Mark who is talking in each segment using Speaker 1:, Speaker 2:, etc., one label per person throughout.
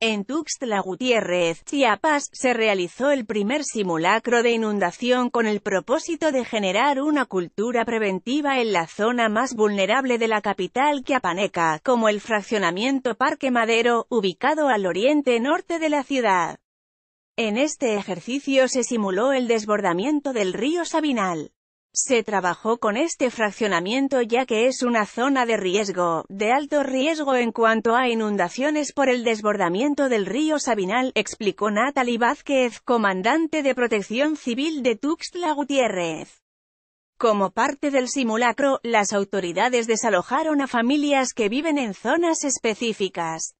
Speaker 1: En Tuxtla Gutiérrez, Chiapas, se realizó el primer simulacro de inundación con el propósito de generar una cultura preventiva en la zona más vulnerable de la capital chiapaneca, como el fraccionamiento Parque Madero, ubicado al oriente norte de la ciudad. En este ejercicio se simuló el desbordamiento del río Sabinal. Se trabajó con este fraccionamiento ya que es una zona de riesgo, de alto riesgo en cuanto a inundaciones por el desbordamiento del río Sabinal, explicó Natalie Vázquez, comandante de Protección Civil de Tuxtla Gutiérrez. Como parte del simulacro, las autoridades desalojaron a familias que viven en zonas específicas.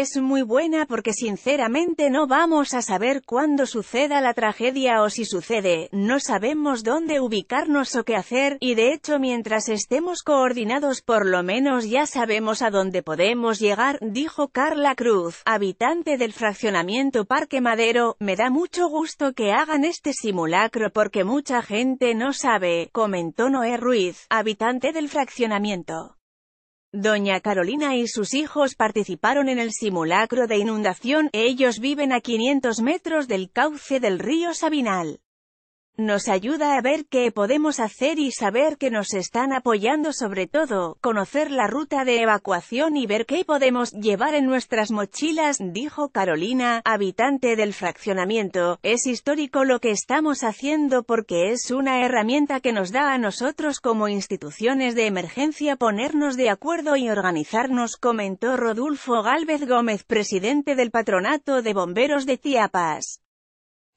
Speaker 1: Es muy buena porque sinceramente no vamos a saber cuándo suceda la tragedia o si sucede, no sabemos dónde ubicarnos o qué hacer, y de hecho mientras estemos coordinados por lo menos ya sabemos a dónde podemos llegar, dijo Carla Cruz, habitante del fraccionamiento Parque Madero, me da mucho gusto que hagan este simulacro porque mucha gente no sabe, comentó Noé Ruiz, habitante del fraccionamiento. Doña Carolina y sus hijos participaron en el simulacro de inundación, ellos viven a 500 metros del cauce del río Sabinal. Nos ayuda a ver qué podemos hacer y saber que nos están apoyando sobre todo, conocer la ruta de evacuación y ver qué podemos llevar en nuestras mochilas, dijo Carolina, habitante del fraccionamiento. Es histórico lo que estamos haciendo porque es una herramienta que nos da a nosotros como instituciones de emergencia ponernos de acuerdo y organizarnos, comentó Rodulfo Gálvez Gómez, presidente del Patronato de Bomberos de Chiapas.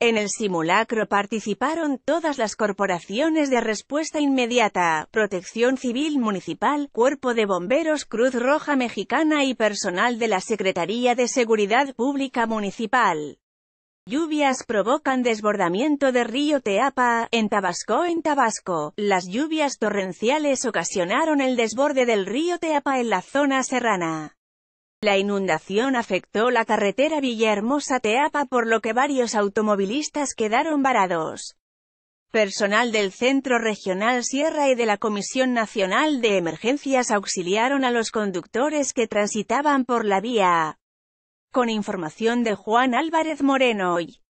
Speaker 1: En el simulacro participaron todas las corporaciones de respuesta inmediata, Protección Civil Municipal, Cuerpo de Bomberos Cruz Roja Mexicana y personal de la Secretaría de Seguridad Pública Municipal. Lluvias provocan desbordamiento de río Teapa, en Tabasco en Tabasco. Las lluvias torrenciales ocasionaron el desborde del río Teapa en la zona serrana. La inundación afectó la carretera Villahermosa-Teapa por lo que varios automovilistas quedaron varados. Personal del Centro Regional Sierra y de la Comisión Nacional de Emergencias auxiliaron a los conductores que transitaban por la vía. Con información de Juan Álvarez Moreno y.